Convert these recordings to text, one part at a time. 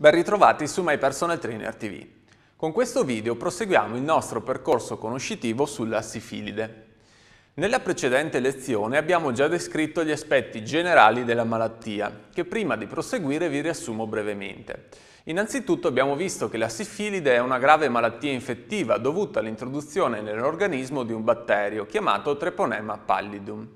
Ben ritrovati su My Personal Trainer TV. Con questo video proseguiamo il nostro percorso conoscitivo sulla sifilide. Nella precedente lezione abbiamo già descritto gli aspetti generali della malattia, che prima di proseguire vi riassumo brevemente. Innanzitutto abbiamo visto che la sifilide è una grave malattia infettiva dovuta all'introduzione nell'organismo di un batterio chiamato Treponema pallidum.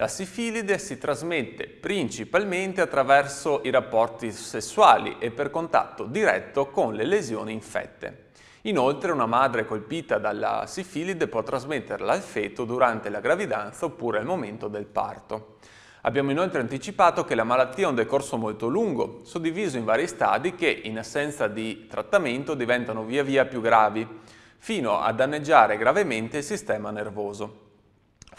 La sifilide si trasmette principalmente attraverso i rapporti sessuali e per contatto diretto con le lesioni infette. Inoltre una madre colpita dalla sifilide può trasmetterla al feto durante la gravidanza oppure al momento del parto. Abbiamo inoltre anticipato che la malattia ha un decorso molto lungo, suddiviso in vari stadi che, in assenza di trattamento, diventano via via più gravi, fino a danneggiare gravemente il sistema nervoso.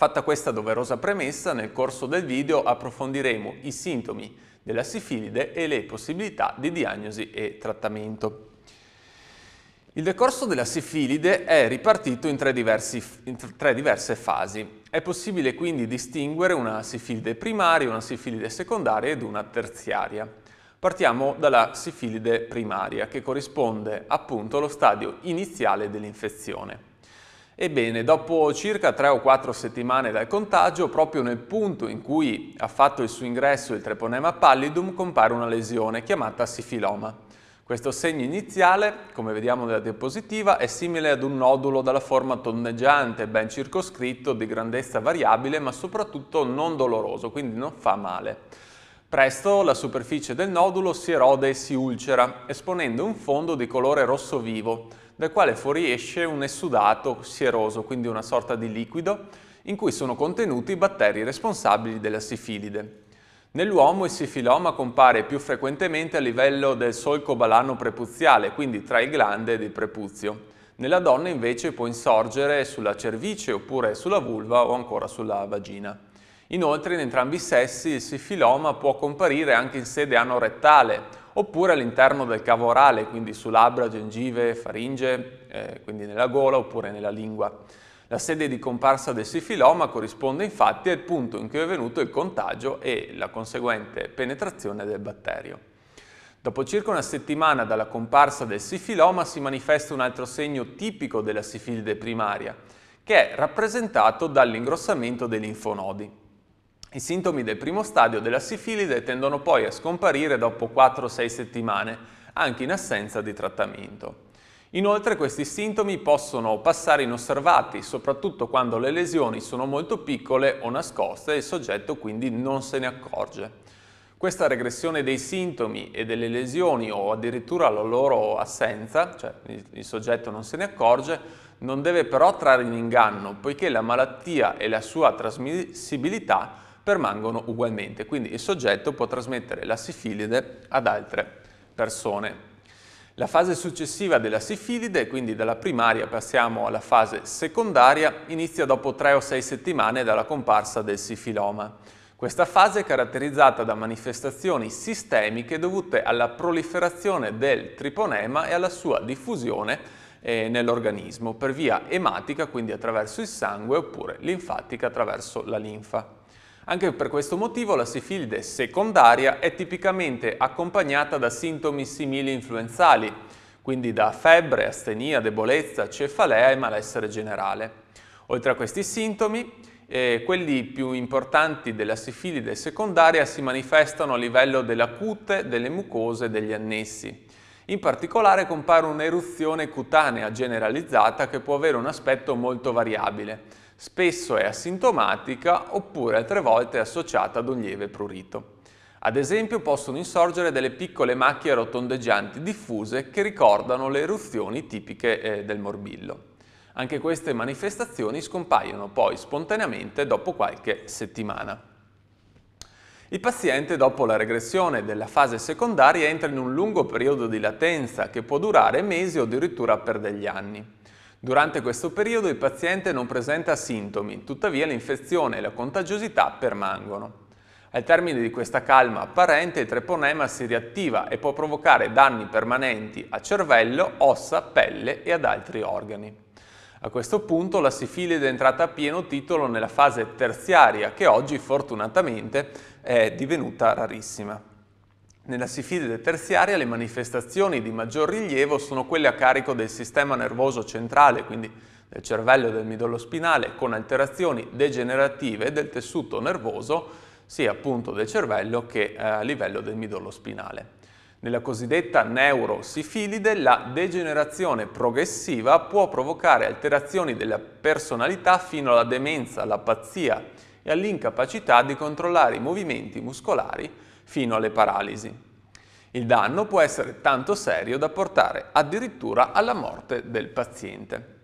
Fatta questa doverosa premessa, nel corso del video approfondiremo i sintomi della sifilide e le possibilità di diagnosi e trattamento. Il decorso della sifilide è ripartito in tre, diversi, in tre, diverse fasi. È possibile quindi distinguere una sifilide primaria, una sifilide secondaria ed una terziaria. Partiamo dalla sifilide primaria, che corrisponde appunto allo stadio iniziale dell'infezione. Ebbene, dopo circa 3 o 4 settimane dal contagio, proprio nel punto in cui ha fatto il suo ingresso il treponema pallidum, compare una lesione chiamata sifiloma. Questo segno iniziale, come vediamo nella diapositiva, è simile ad un nodulo dalla forma tondeggiante, ben circoscritto, di grandezza variabile, ma soprattutto non doloroso, quindi non fa male. Presto la superficie del nodulo si erode e si ulcera, esponendo un fondo di colore rosso vivo, dal quale fuoriesce un essudato sieroso, quindi una sorta di liquido, in cui sono contenuti i batteri responsabili della sifilide. Nell'uomo il sifiloma compare più frequentemente a livello del solco balano prepuziale, quindi tra il glande ed il prepuzio. Nella donna invece può insorgere sulla cervice oppure sulla vulva o ancora sulla vagina. Inoltre in entrambi i sessi il sifiloma può comparire anche in sede anorettale, oppure all'interno del cavo orale, quindi su labbra, gengive, faringe, eh, quindi nella gola oppure nella lingua. La sede di comparsa del sifiloma corrisponde infatti al punto in cui è avvenuto il contagio e la conseguente penetrazione del batterio. Dopo circa una settimana dalla comparsa del sifiloma si manifesta un altro segno tipico della sifilide primaria, che è rappresentato dall'ingrossamento dei linfonodi. I sintomi del primo stadio della sifilide tendono poi a scomparire dopo 4-6 settimane, anche in assenza di trattamento. Inoltre questi sintomi possono passare inosservati, soprattutto quando le lesioni sono molto piccole o nascoste e il soggetto quindi non se ne accorge. Questa regressione dei sintomi e delle lesioni o addirittura la loro assenza, cioè il soggetto non se ne accorge, non deve però trarre in inganno, poiché la malattia e la sua trasmissibilità permangono ugualmente, quindi il soggetto può trasmettere la sifilide ad altre persone. La fase successiva della sifilide, quindi dalla primaria passiamo alla fase secondaria, inizia dopo 3 o 6 settimane dalla comparsa del sifiloma. Questa fase è caratterizzata da manifestazioni sistemiche dovute alla proliferazione del triponema e alla sua diffusione eh, nell'organismo per via ematica, quindi attraverso il sangue, oppure linfatica attraverso la linfa. Anche per questo motivo la sifilide secondaria è tipicamente accompagnata da sintomi simili influenzali, quindi da febbre, astenia, debolezza, cefalea e malessere generale. Oltre a questi sintomi, eh, quelli più importanti della sifilide secondaria si manifestano a livello della cute, delle mucose e degli annessi. In particolare compare un'eruzione cutanea generalizzata che può avere un aspetto molto variabile. Spesso è asintomatica oppure altre volte è associata ad un lieve prurito. Ad esempio possono insorgere delle piccole macchie rotondeggianti diffuse che ricordano le eruzioni tipiche eh, del morbillo. Anche queste manifestazioni scompaiono poi spontaneamente dopo qualche settimana. Il paziente dopo la regressione della fase secondaria entra in un lungo periodo di latenza che può durare mesi o addirittura per degli anni. Durante questo periodo il paziente non presenta sintomi, tuttavia l'infezione e la contagiosità permangono. Al termine di questa calma apparente il treponema si riattiva e può provocare danni permanenti a cervello, ossa, pelle e ad altri organi. A questo punto la sifilide è entrata a pieno titolo nella fase terziaria che oggi fortunatamente è divenuta rarissima. Nella sifilide terziaria le manifestazioni di maggior rilievo sono quelle a carico del sistema nervoso centrale, quindi del cervello e del midollo spinale, con alterazioni degenerative del tessuto nervoso, sia appunto del cervello che eh, a livello del midollo spinale. Nella cosiddetta neurosifilide la degenerazione progressiva può provocare alterazioni della personalità fino alla demenza, alla pazzia e all'incapacità di controllare i movimenti muscolari fino alle paralisi. Il danno può essere tanto serio da portare addirittura alla morte del paziente.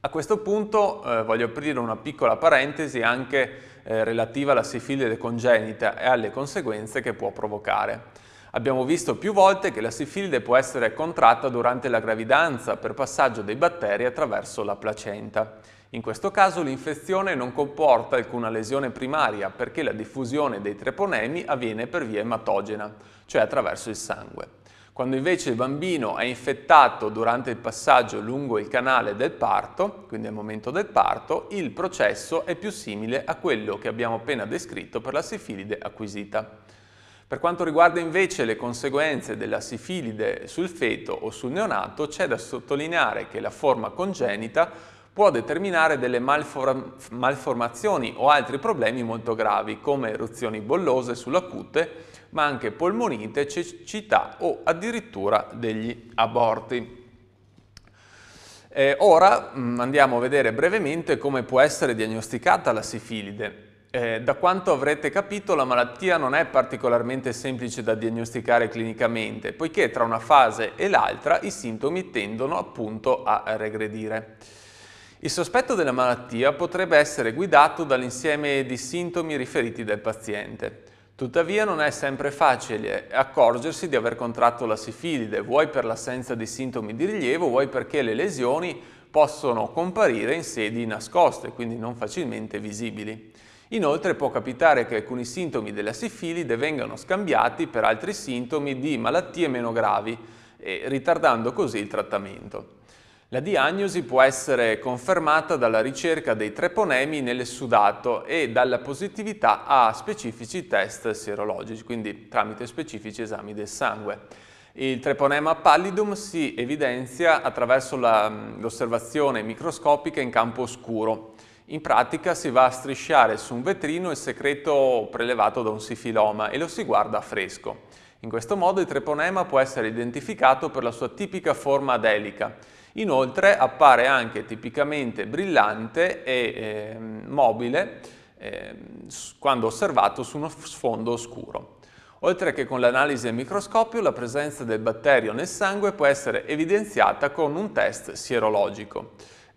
A questo punto eh, voglio aprire una piccola parentesi anche eh, relativa alla sifilide congenita e alle conseguenze che può provocare. Abbiamo visto più volte che la sifilide può essere contratta durante la gravidanza per passaggio dei batteri attraverso la placenta. In questo caso l'infezione non comporta alcuna lesione primaria perché la diffusione dei treponemi avviene per via ematogena, cioè attraverso il sangue. Quando invece il bambino è infettato durante il passaggio lungo il canale del parto, quindi al momento del parto, il processo è più simile a quello che abbiamo appena descritto per la sifilide acquisita. Per quanto riguarda invece le conseguenze della sifilide sul feto o sul neonato, c'è da sottolineare che la forma congenita può determinare delle malformazioni o altri problemi molto gravi, come eruzioni bollose sulla cute, ma anche polmonite, cecità o addirittura degli aborti. Eh, ora mm, andiamo a vedere brevemente come può essere diagnosticata la sifilide. Eh, da quanto avrete capito la malattia non è particolarmente semplice da diagnosticare clinicamente, poiché tra una fase e l'altra i sintomi tendono appunto a regredire. Il sospetto della malattia potrebbe essere guidato dall'insieme di sintomi riferiti dal paziente. Tuttavia non è sempre facile accorgersi di aver contratto la sifilide, vuoi per l'assenza di sintomi di rilievo, vuoi perché le lesioni possono comparire in sedi nascoste, quindi non facilmente visibili. Inoltre può capitare che alcuni sintomi della sifilide vengano scambiati per altri sintomi di malattie meno gravi, ritardando così il trattamento. La diagnosi può essere confermata dalla ricerca dei treponemi nel sudato e dalla positività a specifici test serologici, quindi tramite specifici esami del sangue. Il treponema pallidum si evidenzia attraverso l'osservazione microscopica in campo oscuro, in pratica si va a strisciare su un vetrino il secreto prelevato da un sifiloma e lo si guarda a fresco. In questo modo il treponema può essere identificato per la sua tipica forma adelica. Inoltre appare anche tipicamente brillante e eh, mobile eh, quando osservato su uno sfondo oscuro. Oltre che con l'analisi al microscopio, la presenza del batterio nel sangue può essere evidenziata con un test sierologico.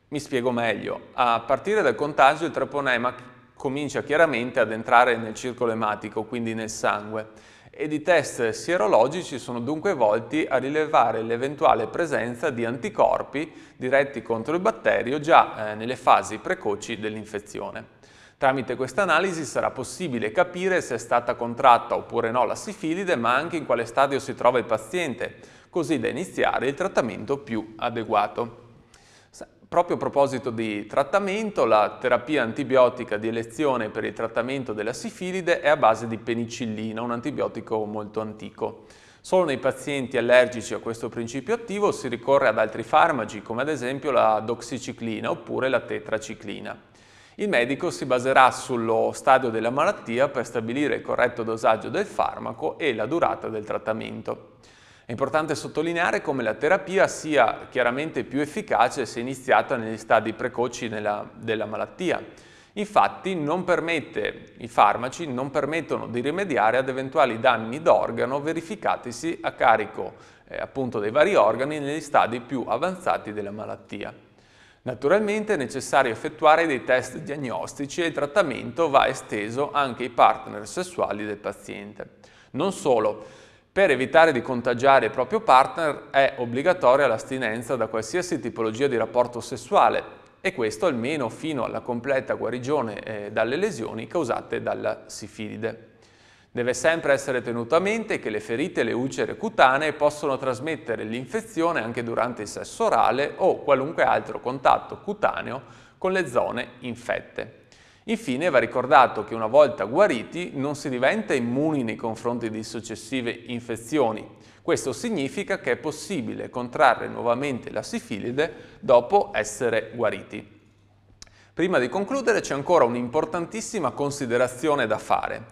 Mi spiego meglio. A partire dal contagio il treponema comincia chiaramente ad entrare nel circolo ematico, quindi nel sangue, ed i test sierologici sono dunque volti a rilevare l'eventuale presenza di anticorpi diretti contro il batterio già eh, nelle fasi precoci dell'infezione. Tramite questa analisi sarà possibile capire se è stata contratta oppure no la sifilide, ma anche in quale stadio si trova il paziente, così da iniziare il trattamento più adeguato. Proprio a proposito di trattamento, la terapia antibiotica di elezione per il trattamento della sifilide è a base di penicillina, un antibiotico molto antico. Solo nei pazienti allergici a questo principio attivo si ricorre ad altri farmaci, come ad esempio la doxiciclina oppure la tetraciclina. Il medico si baserà sullo stadio della malattia per stabilire il corretto dosaggio del farmaco e la durata del trattamento. È importante sottolineare come la terapia sia chiaramente più efficace se iniziata negli stadi precoci della, della malattia. Infatti permette, i farmaci non permettono di rimediare ad eventuali danni d'organo verificatisi a carico eh, appunto dei vari organi negli stadi più avanzati della malattia. Naturalmente è necessario effettuare dei test diagnostici e il trattamento va esteso anche ai partner sessuali del paziente. Non solo, per evitare di contagiare il proprio partner è obbligatoria l'astinenza da qualsiasi tipologia di rapporto sessuale e questo almeno fino alla completa guarigione eh, dalle lesioni causate dalla sifilide. Deve sempre essere tenuto a mente che le ferite e le ulcere cutanee possono trasmettere l'infezione anche durante il sesso orale o qualunque altro contatto cutaneo con le zone infette. Infine va ricordato che una volta guariti non si diventa immuni nei confronti di successive infezioni. Questo significa che è possibile contrarre nuovamente la sifilide dopo essere guariti. Prima di concludere c'è ancora un'importantissima considerazione da fare.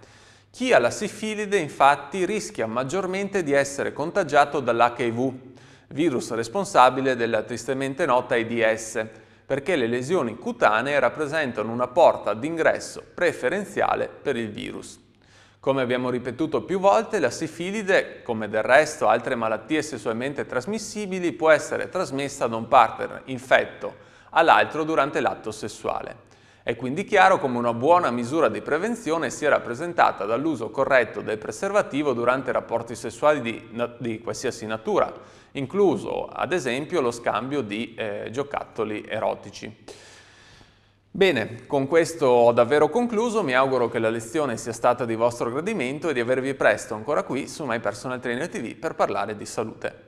Chi ha la sifilide infatti rischia maggiormente di essere contagiato dall'HIV, virus responsabile della tristemente nota AIDS, perché le lesioni cutanee rappresentano una porta d'ingresso preferenziale per il virus. Come abbiamo ripetuto più volte, la sifilide, come del resto altre malattie sessualmente trasmissibili, può essere trasmessa da un partner infetto all'altro durante l'atto sessuale. È quindi chiaro come una buona misura di prevenzione sia rappresentata dall'uso corretto del preservativo durante rapporti sessuali di, di qualsiasi natura, incluso ad esempio lo scambio di eh, giocattoli erotici. Bene, con questo ho davvero concluso, mi auguro che la lezione sia stata di vostro gradimento e di avervi presto ancora qui su My Personal Trainer TV per parlare di salute.